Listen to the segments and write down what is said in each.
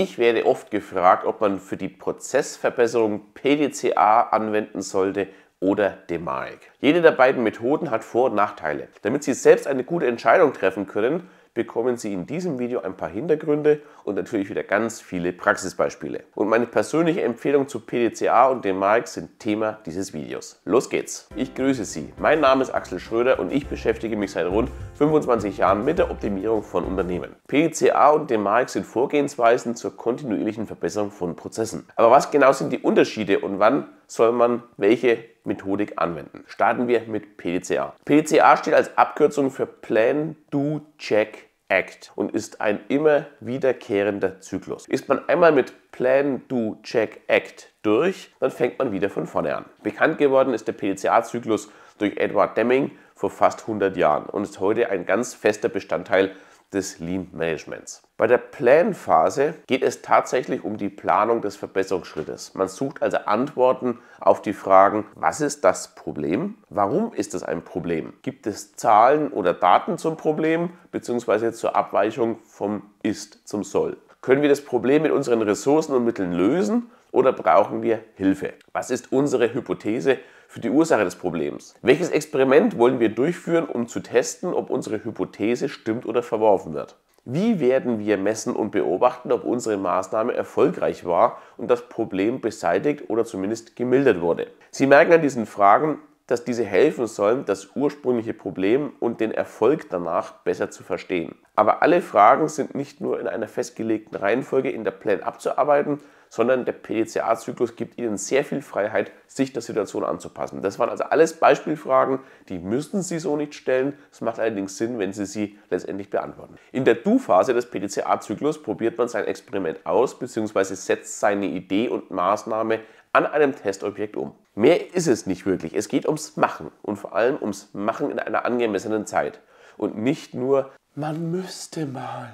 Ich werde oft gefragt, ob man für die Prozessverbesserung PDCA anwenden sollte oder DMAIC. Jede der beiden Methoden hat Vor- und Nachteile. Damit Sie selbst eine gute Entscheidung treffen können, bekommen Sie in diesem Video ein paar Hintergründe und natürlich wieder ganz viele Praxisbeispiele. Und meine persönliche Empfehlung zu PDCA und dem Markt sind Thema dieses Videos. Los geht's! Ich grüße Sie. Mein Name ist Axel Schröder und ich beschäftige mich seit rund 25 Jahren mit der Optimierung von Unternehmen. PDCA und dem Markt sind Vorgehensweisen zur kontinuierlichen Verbesserung von Prozessen. Aber was genau sind die Unterschiede und wann soll man welche Methodik anwenden. Starten wir mit PDCA. PDCA steht als Abkürzung für Plan, Do, Check, Act und ist ein immer wiederkehrender Zyklus. Ist man einmal mit Plan, Do, Check, Act durch, dann fängt man wieder von vorne an. Bekannt geworden ist der PDCA-Zyklus durch Edward Deming vor fast 100 Jahren und ist heute ein ganz fester Bestandteil des Lean Managements. Bei der Planphase geht es tatsächlich um die Planung des Verbesserungsschrittes. Man sucht also Antworten auf die Fragen, was ist das Problem? Warum ist es ein Problem? Gibt es Zahlen oder Daten zum Problem bzw. zur Abweichung vom Ist zum Soll? Können wir das Problem mit unseren Ressourcen und Mitteln lösen oder brauchen wir Hilfe? Was ist unsere Hypothese für die Ursache des Problems? Welches Experiment wollen wir durchführen, um zu testen, ob unsere Hypothese stimmt oder verworfen wird? Wie werden wir messen und beobachten, ob unsere Maßnahme erfolgreich war und das Problem beseitigt oder zumindest gemildert wurde? Sie merken an diesen Fragen, dass diese helfen sollen, das ursprüngliche Problem und den Erfolg danach besser zu verstehen. Aber alle Fragen sind nicht nur in einer festgelegten Reihenfolge in der Plan abzuarbeiten, sondern der PDCA-Zyklus gibt Ihnen sehr viel Freiheit, sich der Situation anzupassen. Das waren also alles Beispielfragen, die müssen Sie so nicht stellen. Es macht allerdings Sinn, wenn Sie sie letztendlich beantworten. In der Do-Phase des PDCA-Zyklus probiert man sein Experiment aus bzw. setzt seine Idee und Maßnahme an einem Testobjekt um. Mehr ist es nicht wirklich. Es geht ums Machen und vor allem ums Machen in einer angemessenen Zeit. Und nicht nur, man müsste mal.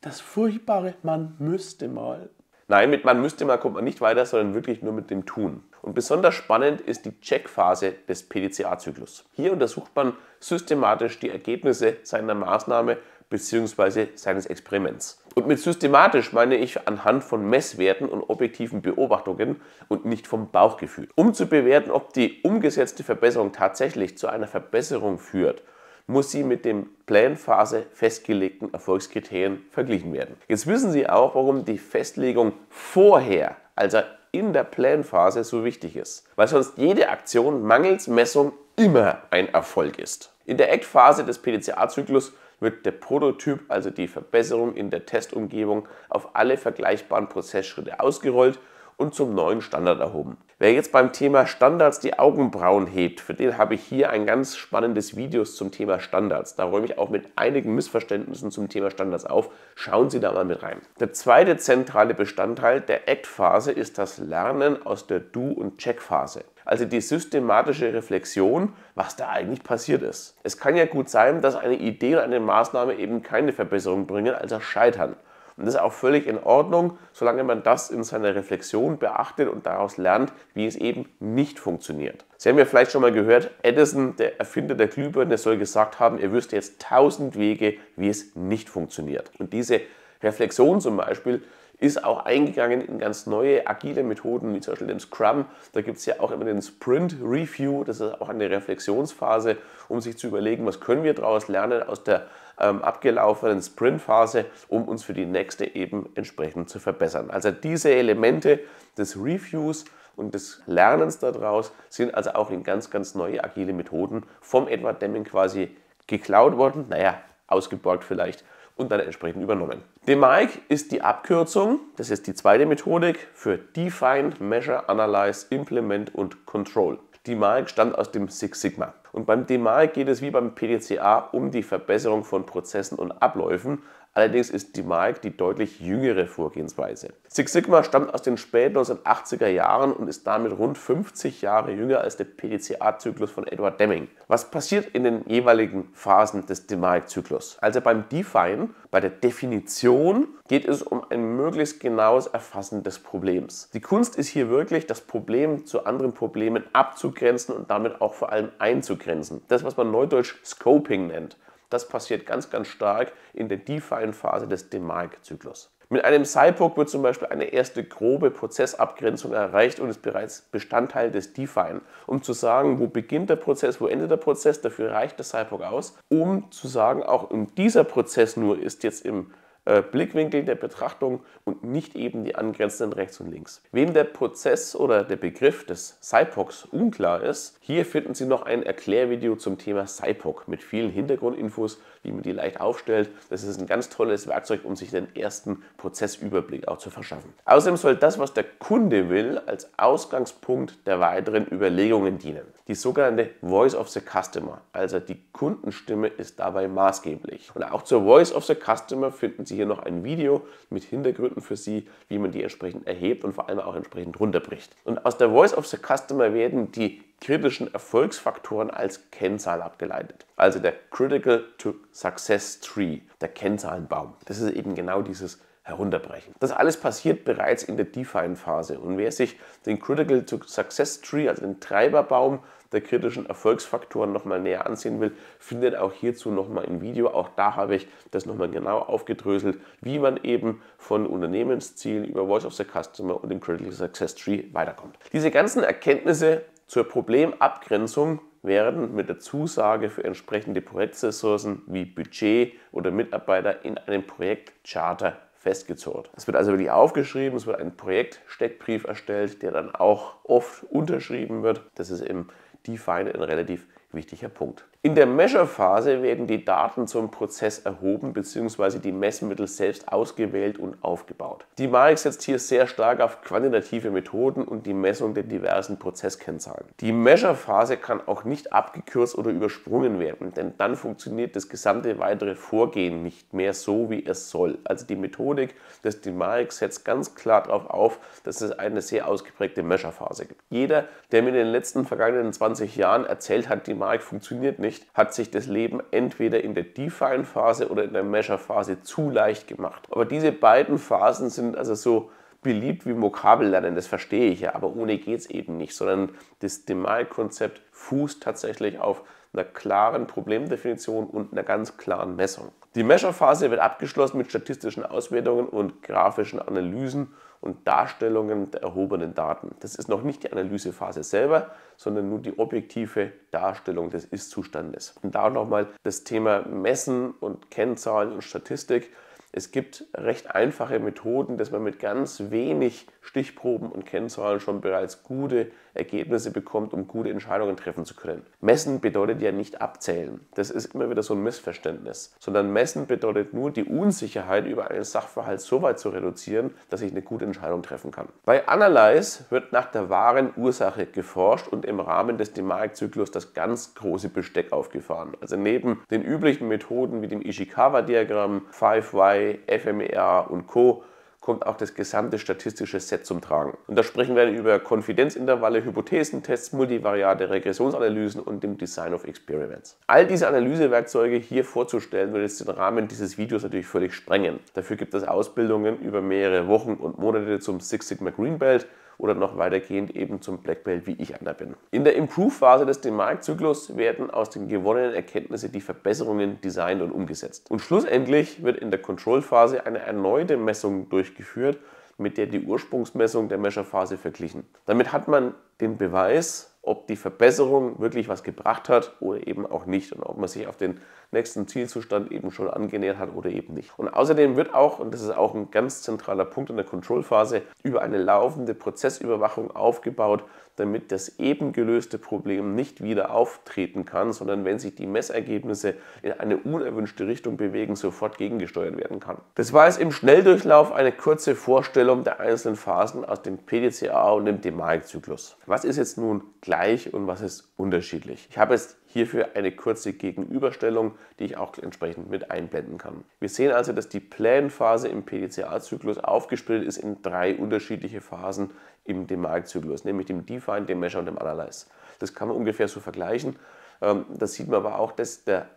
Das furchtbare, man müsste mal. Nein, mit man müsste mal kommt man nicht weiter, sondern wirklich nur mit dem Tun. Und besonders spannend ist die Checkphase des PDCA-Zyklus. Hier untersucht man systematisch die Ergebnisse seiner Maßnahme bzw. seines Experiments. Und mit systematisch meine ich anhand von Messwerten und objektiven Beobachtungen und nicht vom Bauchgefühl. Um zu bewerten, ob die umgesetzte Verbesserung tatsächlich zu einer Verbesserung führt, muss sie mit dem Planphase festgelegten Erfolgskriterien verglichen werden. Jetzt wissen Sie auch, warum die Festlegung vorher, also in der Planphase, so wichtig ist, weil sonst jede Aktion mangels Messung immer ein Erfolg ist. In der act des PDCA-Zyklus wird der Prototyp, also die Verbesserung in der Testumgebung, auf alle vergleichbaren Prozessschritte ausgerollt und zum neuen Standard erhoben. Wer jetzt beim Thema Standards die Augenbrauen hebt, für den habe ich hier ein ganz spannendes Video zum Thema Standards. Da räume ich auch mit einigen Missverständnissen zum Thema Standards auf. Schauen Sie da mal mit rein. Der zweite zentrale Bestandteil der Act-Phase ist das Lernen aus der Do- und Check-Phase also die systematische Reflexion, was da eigentlich passiert ist. Es kann ja gut sein, dass eine Idee oder eine Maßnahme eben keine Verbesserung bringen, also scheitern. Und das ist auch völlig in Ordnung, solange man das in seiner Reflexion beachtet und daraus lernt, wie es eben nicht funktioniert. Sie haben ja vielleicht schon mal gehört, Edison, der Erfinder der Glühbirne, soll gesagt haben, er wüsste jetzt tausend Wege, wie es nicht funktioniert. Und diese Reflexion zum Beispiel ist auch eingegangen in ganz neue agile Methoden, wie zum Beispiel den Scrum. Da gibt es ja auch immer den Sprint Review, das ist auch eine Reflexionsphase, um sich zu überlegen, was können wir daraus lernen aus der ähm, abgelaufenen Sprintphase, um uns für die nächste eben entsprechend zu verbessern. Also diese Elemente des Reviews und des Lernens daraus sind also auch in ganz, ganz neue agile Methoden vom Edward Deming quasi geklaut worden, naja, ausgeborgt vielleicht und dann entsprechend übernommen. DMAIC ist die Abkürzung, das ist die zweite Methodik für Define, Measure, Analyze, Implement und Control. DMAIC stammt aus dem Six Sigma. Und beim DEMAL geht es wie beim PDCA um die Verbesserung von Prozessen und Abläufen, Allerdings ist die Mark die deutlich jüngere Vorgehensweise. Six Sigma stammt aus den späten 1980er Jahren und ist damit rund 50 Jahre jünger als der PDCA-Zyklus von Edward Deming. Was passiert in den jeweiligen Phasen des DMAIC-Zyklus? Also beim Define, bei der Definition, geht es um ein möglichst genaues Erfassen des Problems. Die Kunst ist hier wirklich, das Problem zu anderen Problemen abzugrenzen und damit auch vor allem einzugrenzen. Das, was man neudeutsch Scoping nennt. Das passiert ganz, ganz stark in der defi phase des demark zyklus Mit einem Cyborg wird zum Beispiel eine erste grobe Prozessabgrenzung erreicht und ist bereits Bestandteil des DeFi. Um zu sagen, wo beginnt der Prozess, wo endet der Prozess, dafür reicht der Cyborg aus, um zu sagen, auch in dieser Prozess nur ist jetzt im äh, Blickwinkel der Betrachtung und nicht eben die angrenzenden rechts und links. Wem der Prozess oder der Begriff des SIPOCs unklar ist, hier finden Sie noch ein Erklärvideo zum Thema SIPOC mit vielen Hintergrundinfos wie man die leicht aufstellt. Das ist ein ganz tolles Werkzeug, um sich den ersten Prozessüberblick auch zu verschaffen. Außerdem soll das, was der Kunde will, als Ausgangspunkt der weiteren Überlegungen dienen. Die sogenannte Voice of the Customer, also die Kundenstimme, ist dabei maßgeblich. Und auch zur Voice of the Customer finden Sie hier noch ein Video mit Hintergründen für Sie, wie man die entsprechend erhebt und vor allem auch entsprechend runterbricht. Und aus der Voice of the Customer werden die kritischen Erfolgsfaktoren als Kennzahl abgeleitet. Also der Critical to Success Tree, der Kennzahlenbaum. Das ist eben genau dieses Herunterbrechen. Das alles passiert bereits in der Define-Phase. Und wer sich den Critical to Success Tree, also den Treiberbaum der kritischen Erfolgsfaktoren nochmal näher ansehen will, findet auch hierzu nochmal ein Video. Auch da habe ich das nochmal genau aufgedröselt, wie man eben von Unternehmenszielen über Voice of the Customer und dem Critical Success Tree weiterkommt. Diese ganzen Erkenntnisse zur Problemabgrenzung werden mit der Zusage für entsprechende Projektressourcen wie Budget oder Mitarbeiter in einem Projektcharter festgezurrt. Es wird also wirklich aufgeschrieben, es wird ein Projektsteckbrief erstellt, der dann auch oft unterschrieben wird. Das ist im Define ein relativ wichtiger Punkt. In der Measure-Phase werden die Daten zum Prozess erhoben bzw. die Messmittel selbst ausgewählt und aufgebaut. Die Marek setzt hier sehr stark auf quantitative Methoden und die Messung der diversen Prozesskennzahlen. Die Measure-Phase kann auch nicht abgekürzt oder übersprungen werden, denn dann funktioniert das gesamte weitere Vorgehen nicht mehr so, wie es soll. Also die Methodik des Dimarek setzt ganz klar darauf auf, dass es eine sehr ausgeprägte Measure-Phase gibt. Jeder, der mir in den letzten vergangenen 20 Jahren erzählt hat, die Marek funktioniert nicht, Sicht hat sich das Leben entweder in der Define-Phase oder in der Measure-Phase zu leicht gemacht. Aber diese beiden Phasen sind also so beliebt wie Vokabel lernen, das verstehe ich ja, aber ohne geht es eben nicht, sondern das Demal-Konzept fußt tatsächlich auf einer klaren Problemdefinition und einer ganz klaren Messung. Die Measure-Phase wird abgeschlossen mit statistischen Auswertungen und grafischen Analysen und Darstellungen der erhobenen Daten. Das ist noch nicht die Analysephase selber, sondern nur die objektive Darstellung des Ist-Zustandes. Und da nochmal das Thema Messen und Kennzahlen und Statistik es gibt recht einfache Methoden, dass man mit ganz wenig Stichproben und Kennzahlen schon bereits gute Ergebnisse bekommt, um gute Entscheidungen treffen zu können. Messen bedeutet ja nicht abzählen. Das ist immer wieder so ein Missverständnis. Sondern messen bedeutet nur, die Unsicherheit über einen Sachverhalt so weit zu reduzieren, dass ich eine gute Entscheidung treffen kann. Bei Analyze wird nach der wahren Ursache geforscht und im Rahmen des Demark-Zyklus das ganz große Besteck aufgefahren. Also neben den üblichen Methoden wie dem Ishikawa-Diagramm, 5Y, bei FMEA und Co. kommt auch das gesamte statistische Set zum Tragen. Und da sprechen wir über Konfidenzintervalle, Hypothesentests, multivariate Regressionsanalysen und dem Design of Experiments. All diese Analysewerkzeuge hier vorzustellen, würde jetzt den Rahmen dieses Videos natürlich völlig sprengen. Dafür gibt es Ausbildungen über mehrere Wochen und Monate zum Six Sigma Green Belt oder noch weitergehend eben zum Black Belt, wie ich einer bin. In der Improve-Phase des Demark-Zyklus werden aus den gewonnenen Erkenntnissen die Verbesserungen designt und umgesetzt. Und schlussendlich wird in der Control-Phase eine erneute Messung durchgeführt, mit der die Ursprungsmessung der Measure-Phase verglichen. Damit hat man den Beweis, ob die Verbesserung wirklich was gebracht hat oder eben auch nicht und ob man sich auf den nächsten Zielzustand eben schon angenähert hat oder eben nicht. Und außerdem wird auch, und das ist auch ein ganz zentraler Punkt in der Kontrollphase, über eine laufende Prozessüberwachung aufgebaut, damit das eben gelöste Problem nicht wieder auftreten kann, sondern wenn sich die Messergebnisse in eine unerwünschte Richtung bewegen, sofort gegengesteuert werden kann. Das war jetzt im Schnelldurchlauf eine kurze Vorstellung der einzelnen Phasen aus dem PDCA und dem DMAIC-Zyklus. Was ist jetzt nun gleich und was ist unterschiedlich? Ich habe jetzt hierfür eine kurze Gegenüberstellung, die ich auch entsprechend mit einblenden kann. Wir sehen also, dass die Planphase im PDCA-Zyklus aufgesplittet ist in drei unterschiedliche Phasen, im DeMark-Zyklus, nämlich dem Define, dem Measure und dem Analyze. Das kann man ungefähr so vergleichen. Ähm, das sieht man aber auch, dass der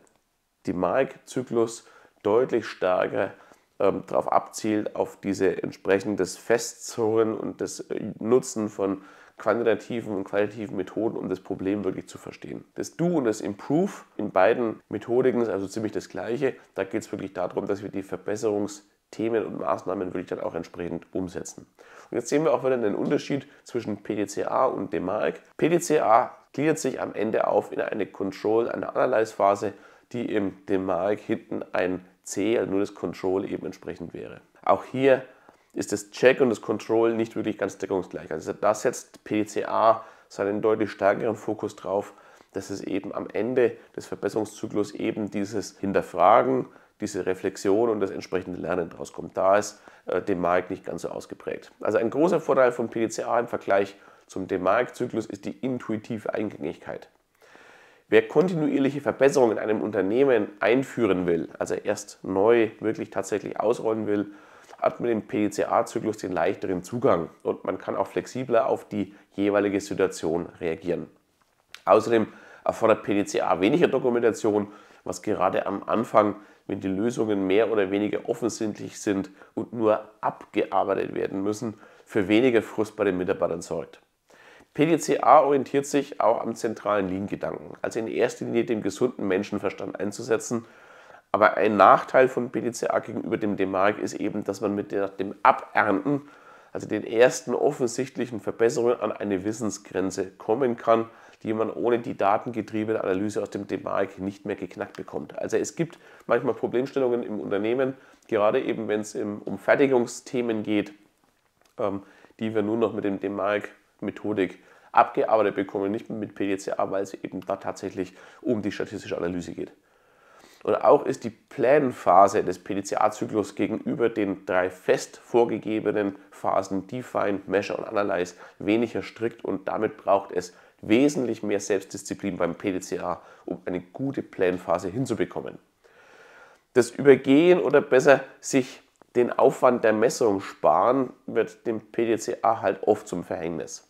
DeMark-Zyklus deutlich stärker ähm, darauf abzielt, auf diese entsprechendes Festzurren und das äh, Nutzen von quantitativen und qualitativen Methoden, um das Problem wirklich zu verstehen. Das Do und das Improve in beiden Methodiken ist also ziemlich das gleiche. Da geht es wirklich darum, dass wir die Verbesserungs- Themen und Maßnahmen würde ich dann auch entsprechend umsetzen. Und jetzt sehen wir auch wieder den Unterschied zwischen PDCA und DMARC. PDCA gliedert sich am Ende auf in eine Control, eine Analyse-Phase, die im DMARC hinten ein C, also nur das Control eben entsprechend wäre. Auch hier ist das Check und das Control nicht wirklich ganz deckungsgleich. Also da setzt PDCA seinen deutlich stärkeren Fokus drauf, dass es eben am Ende des Verbesserungszyklus eben dieses Hinterfragen, diese Reflexion und das entsprechende Lernen daraus kommt. Da ist äh, d nicht ganz so ausgeprägt. Also ein großer Vorteil von PDCA im Vergleich zum d zyklus ist die intuitive Eingängigkeit. Wer kontinuierliche Verbesserungen in einem Unternehmen einführen will, also erst neu wirklich tatsächlich ausrollen will, hat mit dem PDCA-Zyklus den leichteren Zugang und man kann auch flexibler auf die jeweilige Situation reagieren. Außerdem erfordert PDCA weniger Dokumentation, was gerade am Anfang, wenn die Lösungen mehr oder weniger offensichtlich sind und nur abgearbeitet werden müssen, für weniger Frust bei den Mitarbeitern sorgt. PDCA orientiert sich auch am zentralen Lean-Gedanken, also in erster Linie dem gesunden Menschenverstand einzusetzen. Aber ein Nachteil von PDCA gegenüber dem DMARC ist eben, dass man mit dem Abernten, also den ersten offensichtlichen Verbesserungen an eine Wissensgrenze kommen kann, die man ohne die datengetriebene Analyse aus dem DMAIC nicht mehr geknackt bekommt. Also es gibt manchmal Problemstellungen im Unternehmen, gerade eben wenn es um Fertigungsthemen geht, ähm, die wir nur noch mit dem DMAIC-Methodik abgearbeitet bekommen, nicht mit PDCA, weil es eben da tatsächlich um die statistische Analyse geht. Und auch ist die Planphase des PDCA-Zyklus gegenüber den drei fest vorgegebenen Phasen Define, Measure und Analyze weniger strikt und damit braucht es wesentlich mehr Selbstdisziplin beim PDCA, um eine gute Planphase hinzubekommen. Das Übergehen oder besser sich den Aufwand der Messung sparen, wird dem PDCA halt oft zum Verhängnis.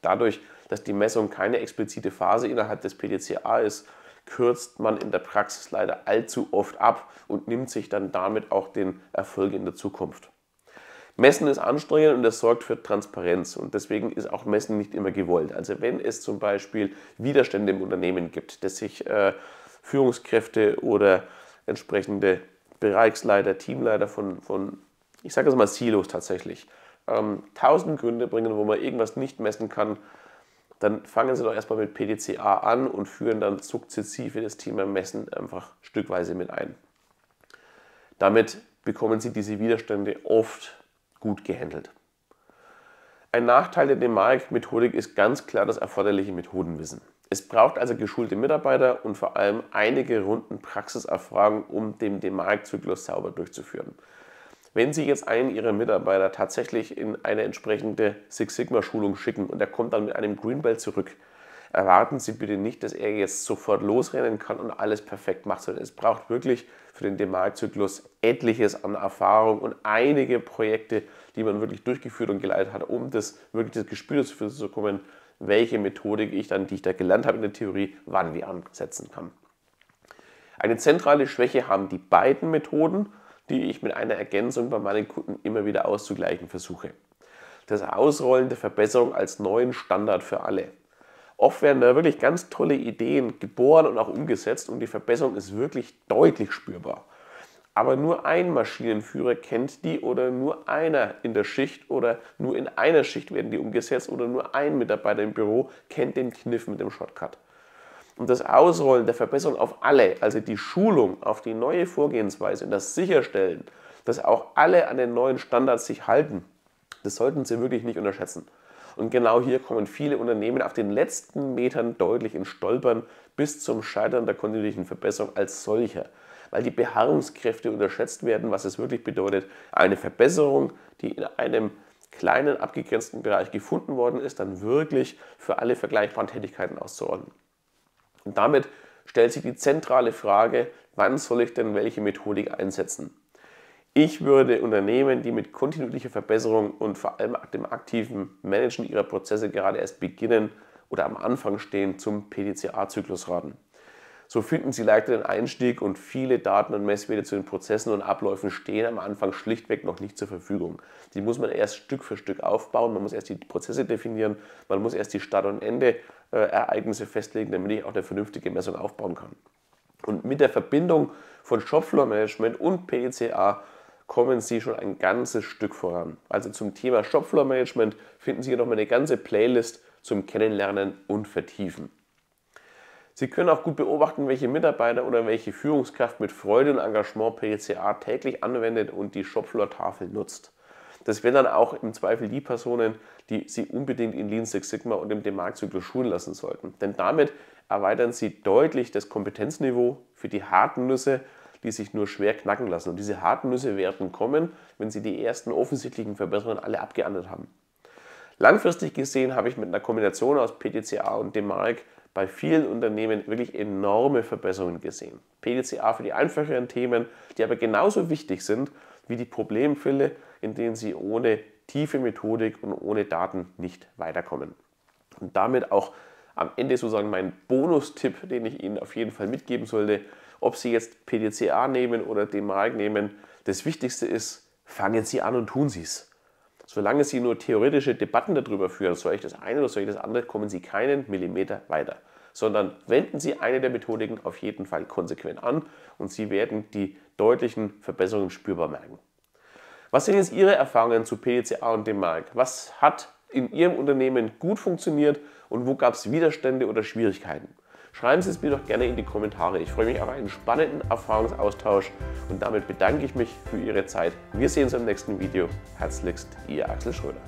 Dadurch, dass die Messung keine explizite Phase innerhalb des PDCA ist, kürzt man in der Praxis leider allzu oft ab und nimmt sich dann damit auch den Erfolg in der Zukunft. Messen ist anstrengend und das sorgt für Transparenz und deswegen ist auch Messen nicht immer gewollt. Also wenn es zum Beispiel Widerstände im Unternehmen gibt, dass sich äh, Führungskräfte oder entsprechende Bereichsleiter, Teamleiter von, von ich sage es mal, Silos tatsächlich, ähm, tausend Gründe bringen, wo man irgendwas nicht messen kann, dann fangen Sie doch erstmal mit PDCA an und führen dann sukzessive das Thema Messen einfach stückweise mit ein. Damit bekommen Sie diese Widerstände oft gut gehandelt. Ein Nachteil der DEMAIC-Methodik ist ganz klar das erforderliche Methodenwissen. Es braucht also geschulte Mitarbeiter und vor allem einige Runden Praxiserfahrung, um den DEMAIC-Zyklus sauber durchzuführen. Wenn Sie jetzt einen Ihrer Mitarbeiter tatsächlich in eine entsprechende Six Sigma-Schulung schicken und er kommt dann mit einem Greenbelt zurück, erwarten Sie bitte nicht, dass er jetzt sofort losrennen kann und alles perfekt macht, sondern es braucht wirklich für den Demalzyklus etliches an Erfahrung und einige Projekte, die man wirklich durchgeführt und geleitet hat, um das wirklich das Gespür dafür zu bekommen, welche Methodik ich dann, die ich da gelernt habe in der Theorie, wann wie ansetzen kann. Eine zentrale Schwäche haben die beiden Methoden, die ich mit einer Ergänzung bei meinen Kunden immer wieder auszugleichen versuche. Das Ausrollen der Verbesserung als neuen Standard für alle. Oft werden da wirklich ganz tolle Ideen geboren und auch umgesetzt und die Verbesserung ist wirklich deutlich spürbar. Aber nur ein Maschinenführer kennt die oder nur einer in der Schicht oder nur in einer Schicht werden die umgesetzt oder nur ein Mitarbeiter im Büro kennt den Kniff mit dem Shortcut. Und das Ausrollen der Verbesserung auf alle, also die Schulung auf die neue Vorgehensweise und das Sicherstellen, dass auch alle an den neuen Standards sich halten, das sollten Sie wirklich nicht unterschätzen. Und genau hier kommen viele Unternehmen auf den letzten Metern deutlich in Stolpern bis zum Scheitern der kontinuierlichen Verbesserung als solcher, weil die Beharrungskräfte unterschätzt werden, was es wirklich bedeutet, eine Verbesserung, die in einem kleinen abgegrenzten Bereich gefunden worden ist, dann wirklich für alle vergleichbaren Tätigkeiten auszurollen. Und damit stellt sich die zentrale Frage, wann soll ich denn welche Methodik einsetzen? Ich würde Unternehmen, die mit kontinuierlicher Verbesserung und vor allem dem aktiven Managen ihrer Prozesse gerade erst beginnen oder am Anfang stehen, zum PDCA-Zyklus raten. So finden Sie leichter den Einstieg und viele Daten und Messwerte zu den Prozessen und Abläufen stehen am Anfang schlichtweg noch nicht zur Verfügung. Die muss man erst Stück für Stück aufbauen, man muss erst die Prozesse definieren, man muss erst die Start- und Ende-Ereignisse äh, festlegen, damit ich auch eine vernünftige Messung aufbauen kann. Und mit der Verbindung von Shopfloor-Management und PDCA kommen Sie schon ein ganzes Stück voran. Also zum Thema Shopfloor-Management finden Sie hier nochmal eine ganze Playlist zum Kennenlernen und Vertiefen. Sie können auch gut beobachten, welche Mitarbeiter oder welche Führungskraft mit Freude und Engagement PCA täglich anwendet und die Shopfloor-Tafel nutzt. Das wären dann auch im Zweifel die Personen, die Sie unbedingt in Lean Six Sigma und im Demarktzyklus schulen lassen sollten. Denn damit erweitern Sie deutlich das Kompetenzniveau für die harten Nüsse die sich nur schwer knacken lassen. Und diese harten Nüsse werden kommen, wenn sie die ersten offensichtlichen Verbesserungen alle abgeändert haben. Langfristig gesehen habe ich mit einer Kombination aus PDCA und DMARC bei vielen Unternehmen wirklich enorme Verbesserungen gesehen. PDCA für die einfacheren Themen, die aber genauso wichtig sind wie die Problemfälle, in denen sie ohne tiefe Methodik und ohne Daten nicht weiterkommen. Und damit auch am Ende sozusagen mein Bonustipp, den ich Ihnen auf jeden Fall mitgeben sollte ob Sie jetzt PDCA nehmen oder d nehmen, das Wichtigste ist, fangen Sie an und tun Sie es. Solange Sie nur theoretische Debatten darüber führen, soll ich das eine oder soll ich das andere, kommen Sie keinen Millimeter weiter. Sondern wenden Sie eine der Methodiken auf jeden Fall konsequent an und Sie werden die deutlichen Verbesserungen spürbar merken. Was sind jetzt Ihre Erfahrungen zu PDCA und dem Was hat in Ihrem Unternehmen gut funktioniert und wo gab es Widerstände oder Schwierigkeiten? Schreiben Sie es mir doch gerne in die Kommentare. Ich freue mich auf einen spannenden Erfahrungsaustausch und damit bedanke ich mich für Ihre Zeit. Wir sehen uns im nächsten Video. Herzlichst, Ihr Axel Schröder.